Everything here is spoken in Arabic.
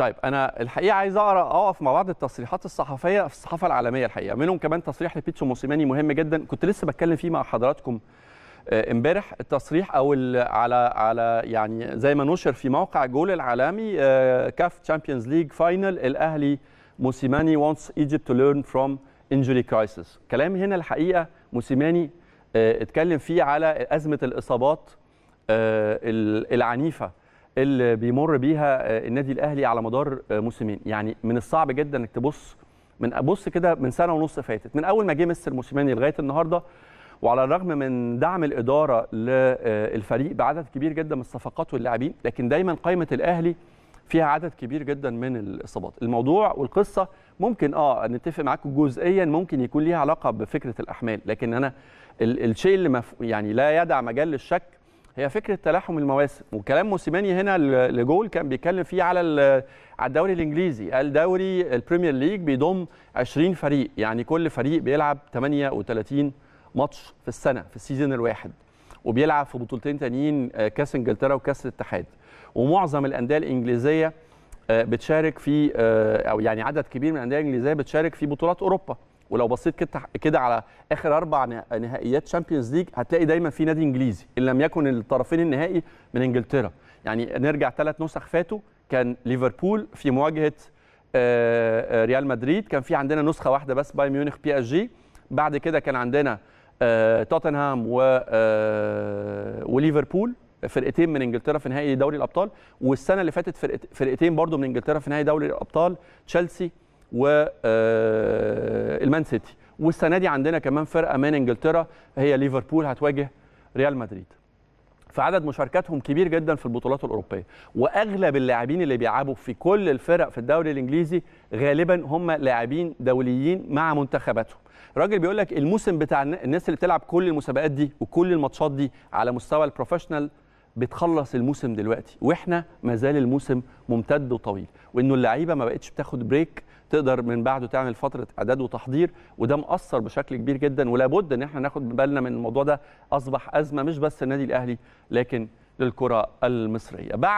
طيب انا الحقيقه عايز اقرا اقف مع بعض التصريحات الصحفيه في الصحافه العالميه الحقيقه منهم كمان تصريح لبيتسو موسيماني مهم جدا كنت لسه بتكلم فيه مع حضراتكم آه، امبارح التصريح او على على يعني زي ما نشر في موقع جول العالمي آه، كاف تشامبيونز ليج فاينل الاهلي موسيماني وونتس ايجيبت تو ليرن فروم انجري كرايسيس كلام هنا الحقيقه موسيماني آه، اتكلم فيه على ازمه الاصابات العنيفه اللي بيمر بيها آه، النادي الاهلي على مدار آه، موسمين يعني من الصعب جدا انك تبص من ابص كده من سنه ونص فاتت من اول ما جه مستر موسيماني لغايه النهارده وعلى الرغم من دعم الاداره للفريق آه، بعدد كبير جدا من الصفقات واللاعبين لكن دايما قائمه الاهلي فيها عدد كبير جدا من الاصابات الموضوع والقصه ممكن اه نتفق معاكم جزئيا ممكن يكون ليها علاقه بفكره الاحمال لكن انا الشيء اللي يعني لا يدع مجال للشك هي فكره تلاحم المواسم وكلام موسيماني هنا لجول كان بيتكلم فيه على على الدوري الانجليزي قال دوري البريمير ليج بيضم 20 فريق يعني كل فريق بيلعب 38 ماتش في السنه في السيزون الواحد وبيلعب في بطولتين تانيين آه، كاس انجلترا وكاس الاتحاد ومعظم الانديه الانجليزيه آه، بتشارك في آه، او يعني عدد كبير من الانديه الانجليزيه بتشارك في بطولات اوروبا ولو بصيت كده على اخر اربع نهائيات تشامبيونز ليج هتلاقي دايما في نادي انجليزي ان لم يكن الطرفين النهائي من انجلترا يعني نرجع ثلاث نسخ فاتوا كان ليفربول في مواجهه آه، آه، ريال مدريد كان في عندنا نسخه واحده بس بايرن ميونخ بي اس جي بعد كده كان عندنا آه، توتنهام و وليفربول فرقتين من انجلترا في نهائي دوري الابطال والسنه اللي فاتت فرقتين برضو من انجلترا في نهائي دوري الابطال تشيلسي والمان آه، سيتي والسنه دي عندنا كمان فرقه من انجلترا هي ليفربول هتواجه ريال مدريد فعدد مشاركاتهم كبير جدا في البطولات الاوروبيه واغلب اللاعبين اللي بيلعبوا في كل الفرق في الدوري الانجليزي غالبا هم لاعبين دوليين مع منتخباتهم الراجل بيقول لك الموسم بتاع الناس اللي بتلعب كل المسابقات دي وكل الماتشات دي على مستوى البروفيشنال بتخلص الموسم دلوقتي واحنا ما زال الموسم ممتد وطويل وانه اللعيبه ما بقتش بتاخد بريك تقدر من بعده تعمل فتره اعداد وتحضير وده مأثر بشكل كبير جدا ولابد ان احنا ناخد بالنا من الموضوع ده اصبح ازمه مش بس النادي الاهلي لكن للكره المصريه